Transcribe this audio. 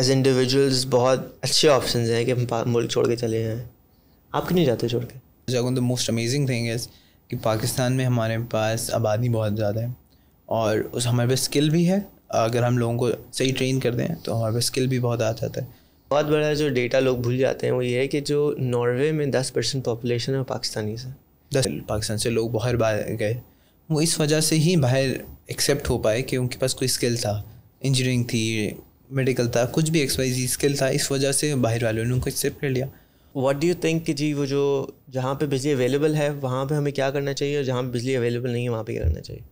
as individuals बहुत अच्छे option हैं कि हम मुल्क छोड़ के चले जाएँ आप क्यों नहीं जाते छोड़ के the most amazing thing is कि पाकिस्तान में हमारे पास आबादी बहुत ज़्यादा है और उस हमारे पास स्किल भी है अगर हम लोगों को सही ट्रेन कर दें तो हमारे पास स्किल भी बहुत आ जाता है बहुत बड़ा जो डेटा लोग भूल जाते हैं वो ये है कि जो नॉर्वे में दस परसेंट पॉपुलेशन है पाकिस्तानी से दस पाकिस्तान से लोग बाहर बाहर गए वो इस वजह से ही बाहर एक्सेप्ट हो पाए कि उनके पास कोई स्किल था इंजीनियरिंग थी मेडिकल था कुछ भी एक्सवाइजी स्किल था इस वजह से बाहर वालों ने उनको एक्सेप्ट कर लिया व्हाट डू यू थिंक कि जी वो जो जहाँ पे बिजली अवेलेबल है वहाँ पे हमें क्या करना चाहिए और जहाँ पे बिजली अवेलेबल नहीं है वहाँ पे क्या करना चाहिए